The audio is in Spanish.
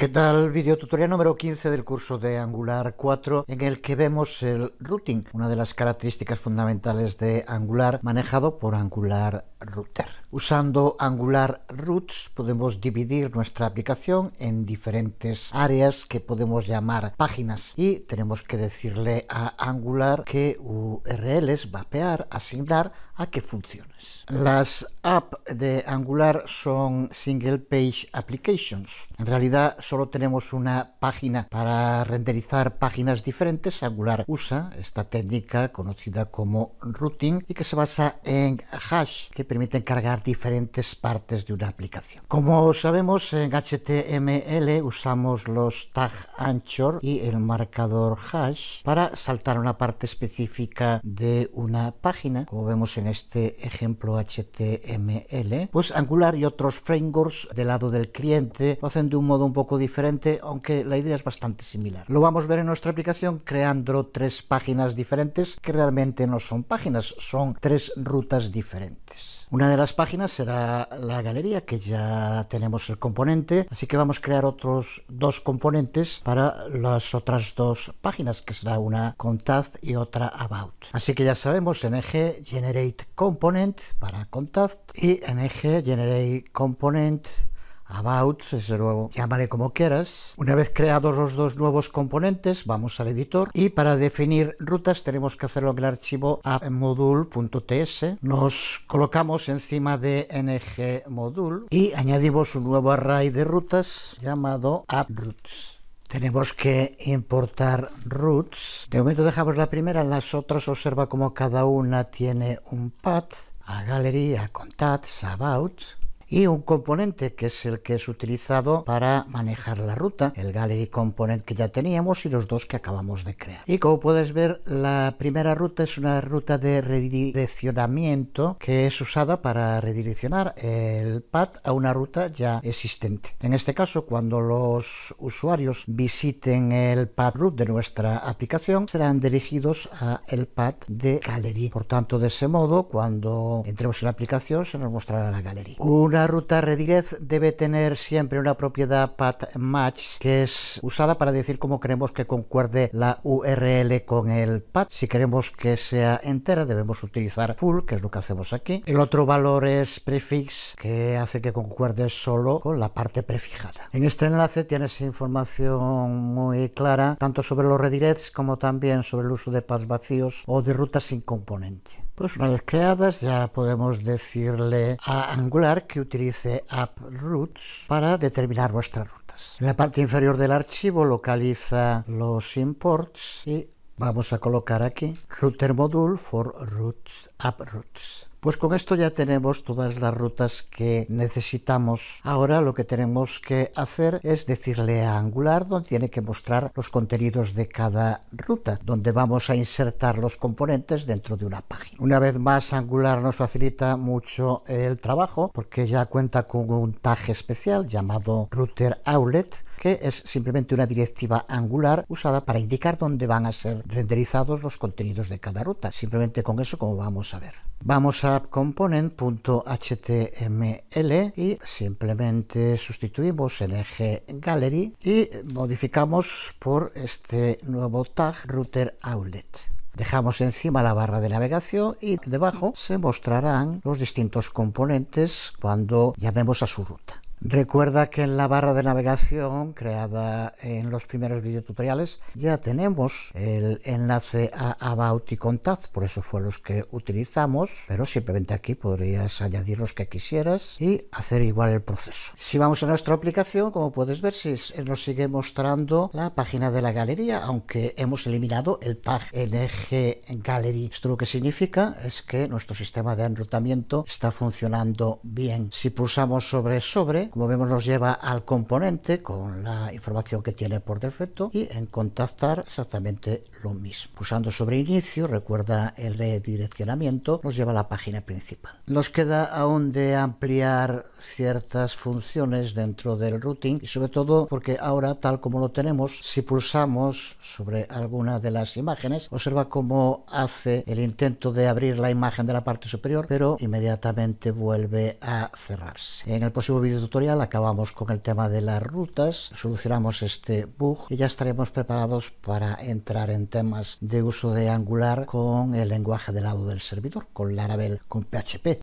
¿Qué tal? Video tutorial número 15 del curso de Angular 4 en el que vemos el routing, una de las características fundamentales de Angular manejado por Angular Router. Usando Angular Routes podemos dividir nuestra aplicación en diferentes áreas que podemos llamar páginas y tenemos que decirle a Angular que URLs va vapear, asignar a qué funciones. Las apps de Angular son single page applications. En realidad solo tenemos una página para renderizar páginas diferentes, Angular usa esta técnica conocida como routing y que se basa en hash que permite cargar diferentes partes de una aplicación. Como sabemos en HTML usamos los tag anchor y el marcador hash para saltar una parte específica de una página, como vemos en este ejemplo HTML, pues Angular y otros frameworks del lado del cliente lo hacen de un modo un poco diferente, aunque la idea es bastante similar. Lo vamos a ver en nuestra aplicación creando tres páginas diferentes que realmente no son páginas, son tres rutas diferentes. Una de las páginas será la galería, que ya tenemos el componente, así que vamos a crear otros dos componentes para las otras dos páginas, que será una Contact y otra About. Así que ya sabemos, en eje Generate Component para Contact y en eje Generate Component About, desde luego, llámale como quieras. Una vez creados los dos nuevos componentes, vamos al editor y para definir rutas tenemos que hacerlo en el archivo appmodule.ts. Nos colocamos encima de ngmodule y añadimos un nuevo array de rutas llamado appRoutes tenemos que importar roots. De momento dejamos la primera, las otras observa como cada una tiene un path, a gallery, a contacts, about y un componente que es el que es utilizado para manejar la ruta, el gallery component que ya teníamos y los dos que acabamos de crear. Y como puedes ver, la primera ruta es una ruta de redireccionamiento que es usada para redireccionar el pad a una ruta ya existente. En este caso, cuando los usuarios visiten el pad root de nuestra aplicación, serán dirigidos a el pad de gallery. Por tanto, de ese modo, cuando entremos en la aplicación, se nos mostrará la galería la ruta redirect debe tener siempre una propiedad path match que es usada para decir cómo queremos que concuerde la URL con el path. Si queremos que sea entera debemos utilizar full, que es lo que hacemos aquí. El otro valor es prefix que hace que concuerde solo con la parte prefijada. En este enlace tienes información muy clara tanto sobre los redirects como también sobre el uso de paths vacíos o de rutas sin componente. Pues una vez creadas ya podemos decirle a Angular que utilice app roots para determinar vuestras rutas. En la parte inferior del archivo localiza los imports y Vamos a colocar aquí router module for routes routes. Pues con esto ya tenemos todas las rutas que necesitamos. Ahora lo que tenemos que hacer es decirle a Angular donde tiene que mostrar los contenidos de cada ruta, donde vamos a insertar los componentes dentro de una página. Una vez más, Angular nos facilita mucho el trabajo porque ya cuenta con un tag especial llamado router outlet que es simplemente una directiva angular usada para indicar dónde van a ser renderizados los contenidos de cada ruta. Simplemente con eso, como vamos a ver. Vamos a component.html y simplemente sustituimos el eje gallery y modificamos por este nuevo tag router outlet. Dejamos encima la barra de navegación y debajo se mostrarán los distintos componentes cuando llamemos a su ruta. Recuerda que en la barra de navegación creada en los primeros videotutoriales ya tenemos el enlace a About y Contact, por eso fue los que utilizamos, pero simplemente aquí podrías añadir los que quisieras y hacer igual el proceso. Si vamos a nuestra aplicación, como puedes ver, eh, nos sigue mostrando la página de la galería, aunque hemos eliminado el tag ng gallery. Esto lo que significa es que nuestro sistema de enrutamiento está funcionando bien. Si pulsamos sobre sobre, como vemos nos lleva al componente con la información que tiene por defecto y en contactar exactamente lo mismo. Pulsando sobre inicio, recuerda el redireccionamiento, nos lleva a la página principal. Nos queda aún de ampliar ciertas funciones dentro del routing y sobre todo porque ahora tal como lo tenemos, si pulsamos sobre alguna de las imágenes, observa cómo hace el intento de abrir la imagen de la parte superior, pero inmediatamente vuelve a cerrarse. En el próximo vídeo tutorial acabamos con el tema de las rutas, solucionamos este bug y ya estaremos preparados para entrar en temas de uso de Angular con el lenguaje del lado del servidor, con Laravel, con PHP.